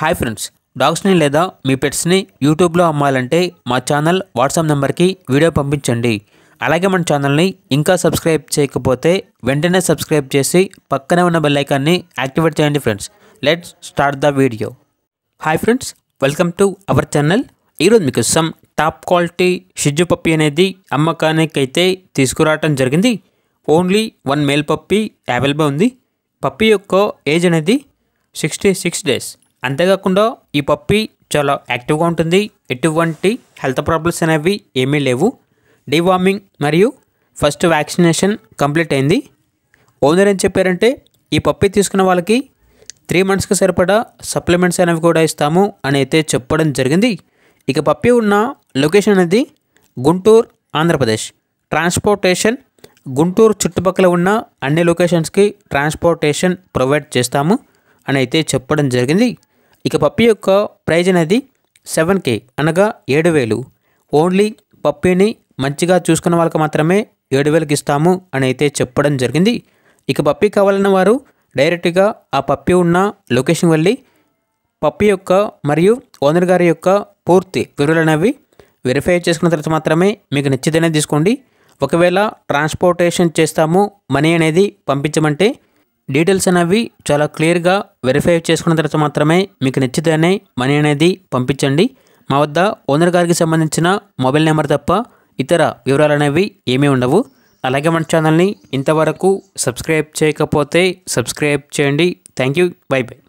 hi friends డాగ్స్ని లేదా మీ పెట్స్ని యూట్యూబ్లో అమ్మాలంటే మా ఛానల్ వాట్సాప్ నెంబర్కి వీడియో పంపించండి అలాగే మన ఛానల్ని ఇంకా సబ్స్క్రైబ్ చేయకపోతే వెంటనే సబ్స్క్రైబ్ చేసి పక్కనే ఉన్న బెల్లైకాన్ని యాక్టివేట్ చేయండి friends let's start the video hi friends welcome to our channel ఈరోజు మీకు సమ్ టాప్ క్వాలిటీ షిజ్జు పప్పి అనేది అమ్మకానికి అయితే తీసుకురావటం జరిగింది only one male puppy available ఉంది పప్పి యొక్క ఏజ్ అనేది సిక్స్టీ సిక్స్ డేస్ అంతేకాకుండా ఈ పప్పి చాలా యాక్టివ్గా ఉంటుంది ఎటువంటి హెల్త్ ప్రాబ్లమ్స్ అనేవి ఏమీ లేవు డీవార్మింగ్ మరియు ఫస్ట్ వ్యాక్సినేషన్ కంప్లీట్ అయింది ఓనర్ ఏం చెప్పారంటే ఈ పప్పి తీసుకున్న వాళ్ళకి త్రీ మంత్స్కి సరిపడా సప్లిమెంట్స్ అనేవి కూడా ఇస్తాము అని అయితే చెప్పడం జరిగింది ఇక పప్పి ఉన్న లొకేషన్ అనేది గుంటూరు ఆంధ్రప్రదేశ్ ట్రాన్స్పోర్టేషన్ గుంటూరు చుట్టుపక్కల ఉన్న అన్ని లొకేషన్స్కి ట్రాన్స్పోర్టేషన్ ప్రొవైడ్ చేస్తాము అని అయితే చెప్పడం జరిగింది ఇక పప్పి యొక్క ప్రైజ్ అనేది సెవెన్ కే అనగా ఏడు వేలు ఓన్లీ పప్పిని మంచిగా చూసుకున్న వాళ్ళకి మాత్రమే ఏడు వేలకు ఇస్తాము అని అయితే చెప్పడం జరిగింది ఇక పప్పి కావాలన్న వారు డైరెక్ట్గా ఆ పప్పి ఉన్న లొకేషన్ వెళ్ళి పప్పి యొక్క మరియు ఓనర్ గారి యొక్క పూర్తి వివరాలు అనేవి వెరిఫై చేసుకున్న తర్వాత మాత్రమే మీకు నచ్చితేనే తీసుకోండి ఒకవేళ ట్రాన్స్పోర్టేషన్ చేస్తాము మనీ అనేది పంపించమంటే డీటెయిల్స్ అనేవి చాలా క్లియర్గా వెరిఫై చేసుకున్న తర్వాత మాత్రమే మీకు నచ్చితేనే మనీ అనేది పంపించండి మా వద్ద ఓనర్ గారికి సంబంధించిన మొబైల్ నెంబర్ తప్ప ఇతర వివరాలు అనేవి ఏమీ ఉండవు అలాగే మన ఛానల్ని ఇంతవరకు సబ్స్క్రైబ్ చేయకపోతే సబ్స్క్రైబ్ చేయండి థ్యాంక్ యూ బై బై